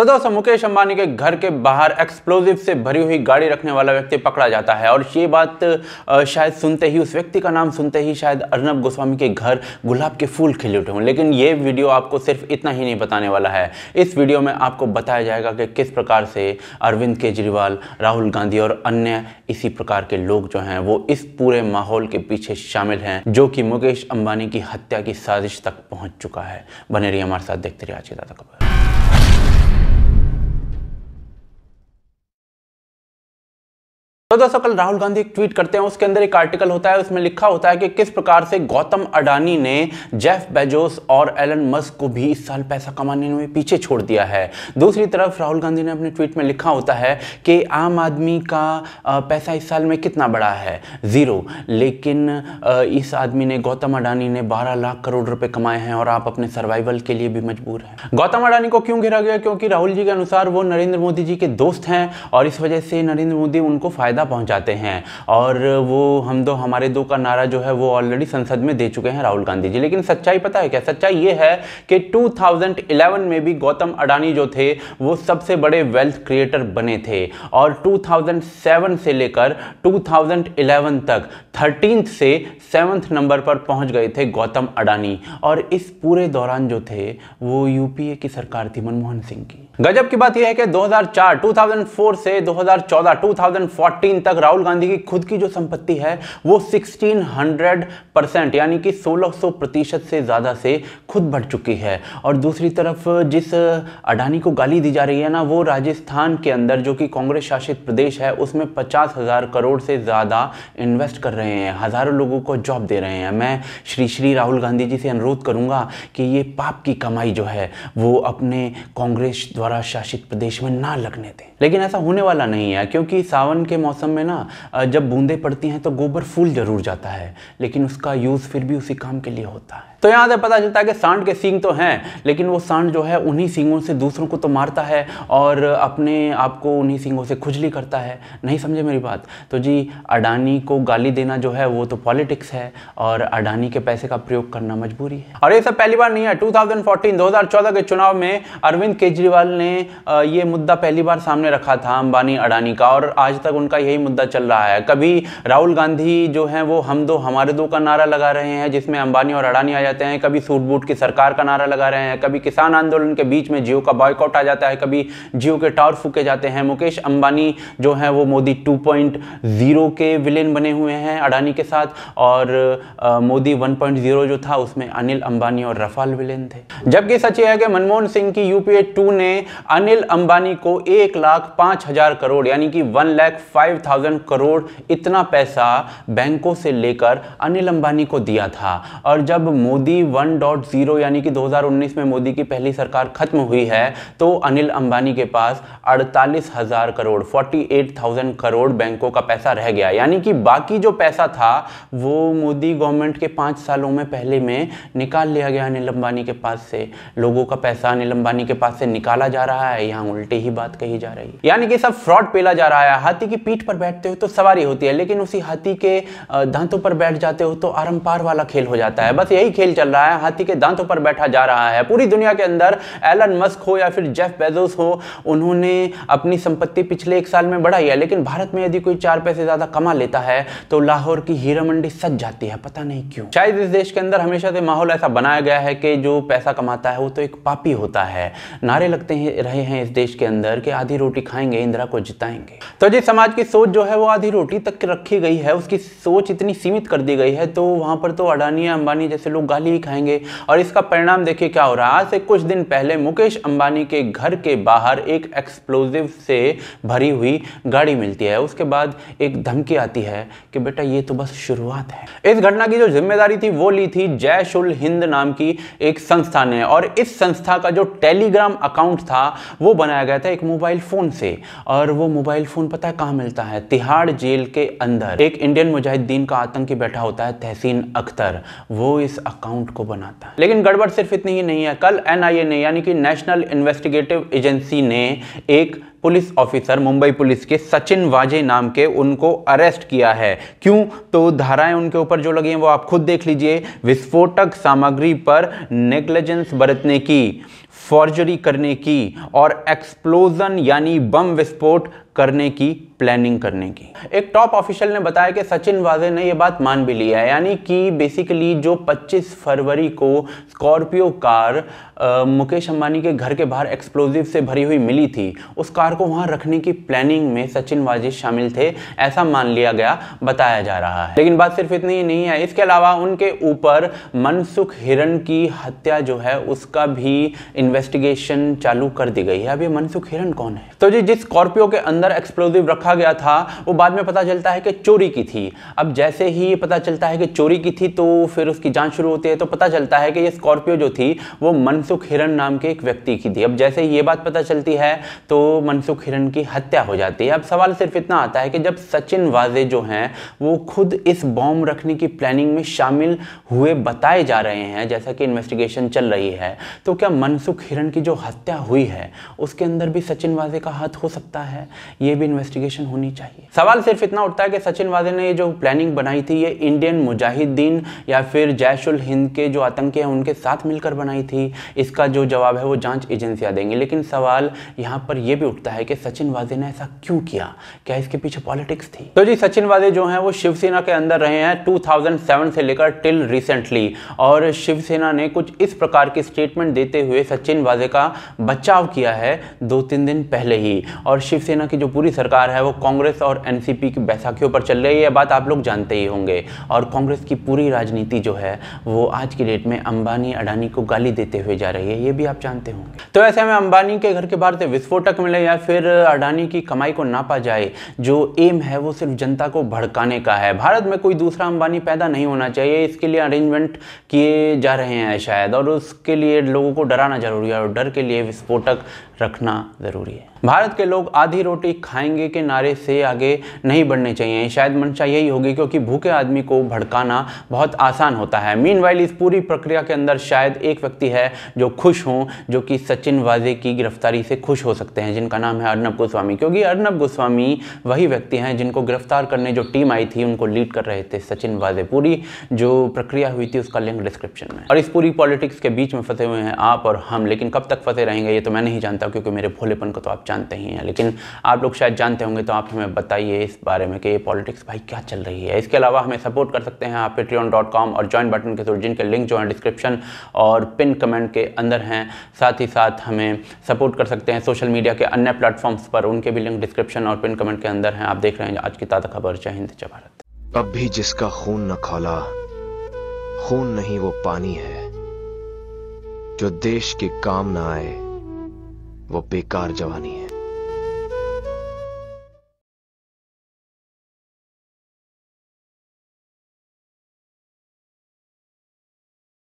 तो दोस्तों मुकेश अंबानी के घर के बाहर एक्सप्लोजिव से भरी हुई गाड़ी रखने वाला व्यक्ति पकड़ा जाता है और ये बात शायद सुनते ही उस व्यक्ति का नाम सुनते ही शायद अर्नब गोस्वामी के घर गुलाब के फूल खिले उठे हों लेकिन ये वीडियो आपको सिर्फ इतना ही नहीं बताने वाला है इस वीडियो में आपको बताया जाएगा कि किस प्रकार से अरविंद केजरीवाल राहुल गांधी और अन्य इसी प्रकार के लोग जो हैं वो इस पूरे माहौल के पीछे शामिल हैं जो कि मुकेश अंबानी की हत्या की साजिश तक पहुँच चुका है बने रही हमारे साथ देखते रहिए आज के दादा खबर तो दोस्तों कल राहुल गांधी एक ट्वीट करते हैं उसके अंदर एक आर्टिकल होता है उसमें लिखा होता है कि किस प्रकार से गौतम अडानी ने जेफ बेजोस और एलन मस्क को भी इस साल पैसा कमाने में पीछे छोड़ दिया है दूसरी तरफ राहुल गांधी ने अपने ट्वीट में लिखा होता है कि आम आदमी का पैसा इस साल में कितना बड़ा है ज़ीरो लेकिन इस आदमी ने गौतम अडानी ने बारह लाख करोड़ रुपए कमाए हैं और आप अपने सर्वाइवल के लिए भी मजबूर हैं गौतम अडानी को क्यों घेरा गया क्योंकि राहुल जी के अनुसार वो नरेंद्र मोदी जी के दोस्त हैं और इस वजह से नरेंद्र मोदी उनको फ़ायदा फ़ायदा पहुंचाते हैं और वो हम दो हमारे दो का नारा जो है वो ऑलरेडी संसद में दे चुके हैं राहुल गांधी जी लेकिन सच्चाई पता है क्या सच्चाई ये है कि 2011 में भी गौतम अडानी जो थे वो सबसे बड़े वेल्थ क्रिएटर बने थे और 2007 से लेकर 2011 तक थर्टीन से सेवन्थ नंबर पर पहुंच गए थे गौतम अडानी और इस पूरे दौरान जो थे वो यूपीए की सरकार थी मनमोहन सिंह की गजब की बात यह है कि 2004 2004 से 2014 2014 तक राहुल गांधी की खुद की जो संपत्ति है वो 1600 परसेंट यानी कि 1600 प्रतिशत से ज़्यादा से खुद बढ़ चुकी है और दूसरी तरफ जिस अडानी को गाली दी जा रही है ना वो राजस्थान के अंदर जो कि कांग्रेस शासित प्रदेश है उसमें पचास हज़ार करोड़ से ज़्यादा इन्वेस्ट कर रहे हैं हज़ारों लोगों को जॉब दे रहे हैं मैं श्री श्री राहुल गांधी जी से अनुरोध करूँगा कि ये पाप की कमाई जो है वो अपने कांग्रेस द्वारा द्वारा शासित प्रदेश में ना लगने दें लेकिन ऐसा होने वाला नहीं है क्योंकि सावन के मौसम में ना जब बूंदे पड़ती हैं तो गोबर फूल जरूर जाता है लेकिन उसका यूज़ फिर भी उसी काम के लिए होता है तो यहाँ से पता चलता है कि सांड के सींग तो हैं लेकिन वो सांड जो है उन्हीं सींगों से दूसरों को तो मारता है और अपने आप को उन्हीं सींगों से खुजली करता है नहीं समझे मेरी बात तो जी अडानी को गाली देना जो है वो तो पॉलिटिक्स है और अडानी के पैसे का प्रयोग करना मजबूरी है और ये सब पहली बार नहीं है टू थाउजेंड के चुनाव में अरविंद केजरीवाल ने ये मुद्दा पहली बार सामने रखा था अंबानी अडानी का और आज तक उनका यही मुद्दा चल रहा है कभी राहुल गांधी जो है वो हम दो हमारे दो का नारा लगा रहे हैं जिसमें अंबानी और अडानी आ रहते हैं कभी सूट बूट की सरकार का नारा लगा रहे हैं कभी किसान आंदोलन के बीच में जियो का बॉयकॉट आ जाता है कभी जियो के टावर फूके जाते हैं मुकेश अंबानी जो है वो मोदी 2.0 के विलेन बने हुए हैं अडानी के साथ और मोदी 1.0 जो था उसमें अनिल अंबानी और रफाल विलेन थे जबकि सच यह है कि मनमोहन सिंह की यूपीए टू ने अनिल अंबानी को एक लाख पांच हजार करोड़ यानी कि one lakh five thousand crore इतना पैसा बैंकों से लेकर अनिल अंबानी को दिया था और जब मोदी मोदी 1.0 यानी कि 2019 में मोदी की पहली सरकार खत्म हुई है तो अनिल अंबानी के पास अड़तालीस हज़ार करोड़ 48,000 करोड़ बैंकों का पैसा रह गया यानी कि बाकी जो पैसा था वो मोदी गवर्नमेंट के पांच सालों में पहले में निकाल लिया गया अनिल अंबानी के पास से लोगों का पैसा अनिल अंबानी के पास से निकाला जा रहा है यहाँ उल्टी ही बात कही जा रही है यानी कि सब फ्रॉड पेला जा रहा है हाथी की पीठ पर बैठते हो तो सवारी होती है लेकिन उसी हाथी के दांतों पर बैठ जाते हो तो आरम्पार वाला खेल हो जाता है बस यही खेल खेल चल रहा है हाथी के दांतों पर बैठा जा रहा है पूरी दुनिया के अंदर एलन मस्क हो या फिर जेफ बेजोस हो उन्होंने अपनी संपत्ति पिछले एक साल में बढ़ाई है लेकिन भारत में यदि कोई चार पैसे ज़्यादा कमा लेता है तो लाहौर की हीरा मंडी सज जाती है पता नहीं क्यों शायद इस देश के अंदर हमेशा से माहौल ऐसा बनाया गया है कि जो पैसा कमाता है वो तो एक पापी होता है नारे लगते हैं रहे हैं इस देश के अंदर कि आधी रोटी खाएंगे इंदिरा को जिताएंगे तो जिस समाज की सोच जो है वो आधी रोटी तक रखी गई है उसकी सोच इतनी सीमित कर दी गई है तो वहां पर तो अडानी अंबानी जैसे लोग गाली खाएंगे और इसका परिणाम देखिए क्या हो रहा है आज से कुछ दिन पहले मुकेश अंबानी के घर के बाहर एक एक्सप्लोजिव से भरी हुई गाड़ी मिलती है उसके बाद एक धमकी आती है कि बेटा ये तो बस शुरुआत है इस घटना की जो जिम्मेदारी थी वो ली थी जैश उल हिंद नाम की एक संस्था ने और इस संस्था का जो टेलीग्राम अकाउंट था वो बनाया गया था एक मोबाइल फ़ोन से और वो मोबाइल फ़ोन पता है कहाँ मिलता है तिहाड़ जेल के अंदर एक इंडियन मुजाहिदीन का आतंकी बैठा होता है तहसीन अख्तर वो इस अकाउंट अकाउंट को बनाता है लेकिन गड़बड़ सिर्फ इतनी ही नहीं है कल एनआईए ने यानी कि नेशनल इन्वेस्टिगेटिव एजेंसी ने एक पुलिस ऑफिसर मुंबई पुलिस के सचिन वाजे नाम के उनको अरेस्ट किया है क्यों तो धाराएं उनके ऊपर जो लगी हैं वो आप खुद देख लीजिए विस्फोटक सामग्री पर नेग्लिजेंस बरतने की फॉर्जरी करने की और एक्सप्लोजन यानी बम विस्फोट करने की प्लानिंग करने की एक टॉप ऑफिशियल ने बताया कि सचिन वाजे ने यह बात मान भी लिया है यानी कि बेसिकली जो 25 फरवरी को स्कॉर्पियो कार आ, मुकेश अंबानी के घर के बाहर एक्सप्लोजिव से भरी हुई मिली थी उस कार कार को वहां रखने की प्लानिंग में सचिन वाजी शामिल थे ऐसा मान लिया गया बताया जा रहा है लेकिन बात सिर्फ इतनी ही नहीं है इसके अलावा उनके ऊपर मनसुख हिरण की हत्या जो है उसका भी इन्वेस्टिगेशन चालू कर दी गई है अब ये मनसुख हिरण कौन है तो जी जिस स्कॉर्पियो के अंदर एक्सप्लोजिव रखा गया था वो बाद में पता चलता है कि चोरी की थी अब जैसे ही ये पता चलता है कि चोरी की थी तो फिर उसकी जांच शुरू होती है तो पता चलता है कि ये स्कॉर्पियो जो थी वो मनसुख हिरण नाम के एक व्यक्ति की थी अब जैसे ही ये बात पता चलती है तो मन मनसुख हिरन की हत्या हो जाती है अब सवाल सिर्फ इतना आता है कि जब सचिन वाजे जो हैं वो खुद इस बॉम्ब रखने की प्लानिंग में शामिल हुए बताए जा रहे हैं जैसा कि इन्वेस्टिगेशन चल रही है तो क्या मनसुख हिरन की जो हत्या हुई है उसके अंदर भी सचिन वाजे का हाथ हो सकता है ये भी इन्वेस्टिगेशन होनी चाहिए सवाल सिर्फ इतना उठता है कि सचिन वाजे ने ये जो प्लानिंग बनाई थी ये इंडियन मुजाहिदीन या फिर जैश उल हिंद के जो आतंकी हैं उनके साथ मिलकर बनाई थी इसका जो जवाब है वो जांच एजेंसियां देंगी लेकिन सवाल यहाँ पर यह भी उठता है होता है कि सचिन वाजे ने ऐसा क्यों किया क्या इसके पीछे पॉलिटिक्स थी तो जी सचिन वाजे जो है वो शिवसेना के अंदर रहे हैं टू से लेकर टिल रिसेंटली और शिवसेना ने कुछ इस प्रकार के स्टेटमेंट देते हुए सचिन वाजे का बचाव किया है दो तीन दिन पहले ही और शिवसेना की जो पूरी सरकार है वो कांग्रेस और एनसीपी की बैसाखियों पर चल रही है बात आप लोग जानते ही होंगे और कांग्रेस की पूरी राजनीति जो है वो आज की डेट में अंबानी अडानी को गाली देते हुए जा रही है ये भी आप जानते होंगे तो ऐसे में अंबानी के घर के बाहर से विस्फोटक मिले या फिर अडानी की कमाई को नापा जाए जो एम है वो सिर्फ जनता को भड़काने का है भारत में कोई दूसरा अंबानी पैदा नहीं होना चाहिए इसके लिए अरेंजमेंट किए जा रहे हैं शायद और उसके लिए लोगों को डराना जरूरी है और डर के लिए विस्फोटक रखना ज़रूरी है भारत के लोग आधी रोटी खाएंगे के नारे से आगे नहीं बढ़ने चाहिए शायद मंशा यही होगी क्योंकि भूखे आदमी को भड़काना बहुत आसान होता है मीन इस पूरी प्रक्रिया के अंदर शायद एक व्यक्ति है जो खुश हों जो कि सचिन वाजे की गिरफ्तारी से खुश हो सकते हैं जिनका नाम है अर्नब गोस्वामी क्योंकि अर्नब गोस्वामी वही व्यक्ति हैं जिनको गिरफ्तार करने जो टीम आई थी उनको लीड कर रहे थे सचिन वाजे पूरी जो प्रक्रिया हुई थी उसका लिंक डिस्क्रिप्शन में और इस पूरी पॉलिटिक्स के बीच में फंसे हुए हैं आप और हम लेकिन कब तक फंसे रहेंगे ये तो मैं नहीं जानता क्योंकि मेरे भोलेपन को तो आप जानते ही हैं लेकिन आप लोग शायद जानते होंगे तो आप हमें बताइए इस बारे में कि ये पॉलिटिक्स भाई क्या चल रही है इसके अलावा हमें सपोर्ट कर सकते हैं आप पेट्रियन और ज्वाइन बटन के थ्रू जिनके लिंक जो हैं डिस्क्रिप्शन और पिन कमेंट के अंदर हैं साथ ही साथ हमें सपोर्ट कर सकते हैं सोशल मीडिया के अन्य प्लेटफॉर्म्स पर उनके भी लिंक डिस्क्रिप्शन और पिन कमेंट के अंदर हैं आप देख रहे हैं आज की ताज़ा खबर जय हिंद जय भारत अब भी जिसका खून न खोला खून नहीं वो पानी है जो देश के काम ना आए वो बेकार जवानी है